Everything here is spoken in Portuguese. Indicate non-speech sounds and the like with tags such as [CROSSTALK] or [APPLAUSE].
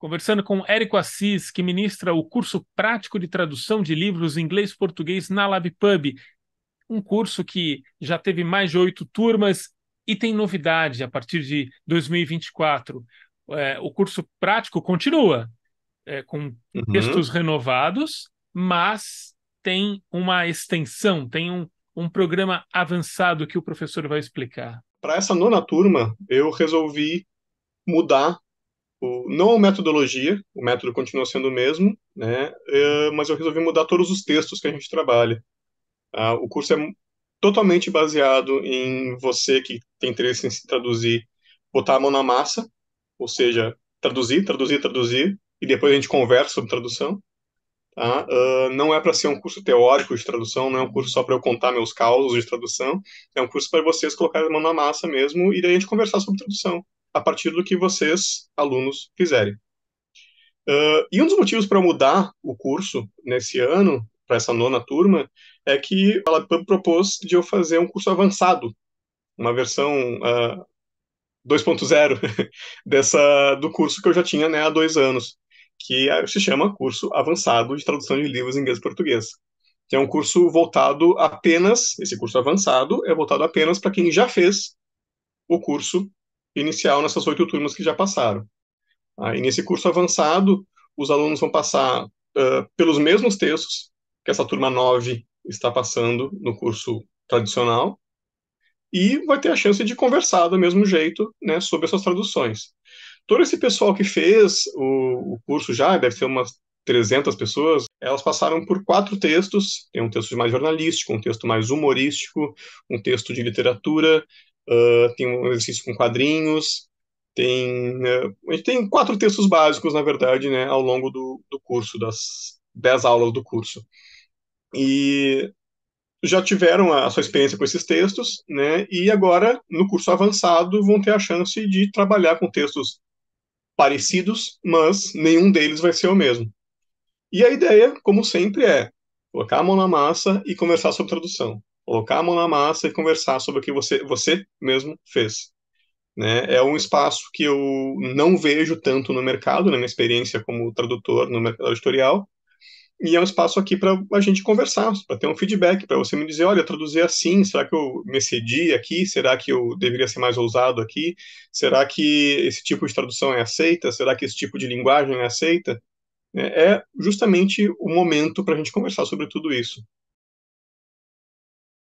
conversando com Érico Assis, que ministra o curso prático de tradução de livros em inglês-português na LabPub, um curso que já teve mais de oito turmas e tem novidade a partir de 2024. É, o curso prático continua é, com uhum. textos renovados, mas tem uma extensão, tem um, um programa avançado que o professor vai explicar. Para essa nona turma, eu resolvi mudar não é a metodologia, o método continua sendo o mesmo, né? É, mas eu resolvi mudar todos os textos que a gente trabalha. Ah, o curso é totalmente baseado em você que tem interesse em se traduzir, botar a mão na massa, ou seja, traduzir, traduzir, traduzir, e depois a gente conversa sobre tradução. Tá? Uh, não é para ser um curso teórico de tradução, não é um curso só para eu contar meus causos de tradução, é um curso para vocês colocarem a mão na massa mesmo e daí a gente conversar sobre tradução a partir do que vocês, alunos, fizerem. Uh, e um dos motivos para mudar o curso nesse ano, para essa nona turma, é que a LabPub propôs de eu fazer um curso avançado, uma versão uh, 2.0 [LAUGHS] dessa do curso que eu já tinha né, há dois anos, que é, se chama Curso Avançado de Tradução de Livros em Inglês e Português. Que é um curso voltado apenas, esse curso avançado é voltado apenas para quem já fez o curso inicial nessas oito turmas que já passaram. Aí, nesse curso avançado, os alunos vão passar uh, pelos mesmos textos que essa turma 9 está passando no curso tradicional e vai ter a chance de conversar do mesmo jeito né, sobre essas traduções. Todo esse pessoal que fez o, o curso já, deve ser umas 300 pessoas, elas passaram por quatro textos: tem um texto mais jornalístico, um texto mais humorístico, um texto de literatura uh, tem um exercício com quadrinhos, tem, uh, a gente tem quatro textos básicos, na verdade, né, ao longo do, do curso, das dez aulas do curso. E já tiveram a sua experiência com esses textos, né? E agora, no curso avançado, vão ter a chance de trabalhar com textos parecidos, mas nenhum deles vai ser o mesmo. E a ideia, como sempre, é colocar a mão na massa e conversar sobre tradução colocar a mão na massa e conversar sobre o que você, você mesmo fez. Né? É um espaço que eu não vejo tanto no mercado, na minha experiência como tradutor no mercado editorial, e é um espaço aqui para a gente conversar, para ter um feedback, para você me dizer, olha, eu traduzi assim, será que eu me excedi aqui? Será que eu deveria ser mais ousado aqui? Será que esse tipo de tradução é aceita? Será que esse tipo de linguagem é aceita? É, é justamente o momento para a gente conversar sobre tudo isso.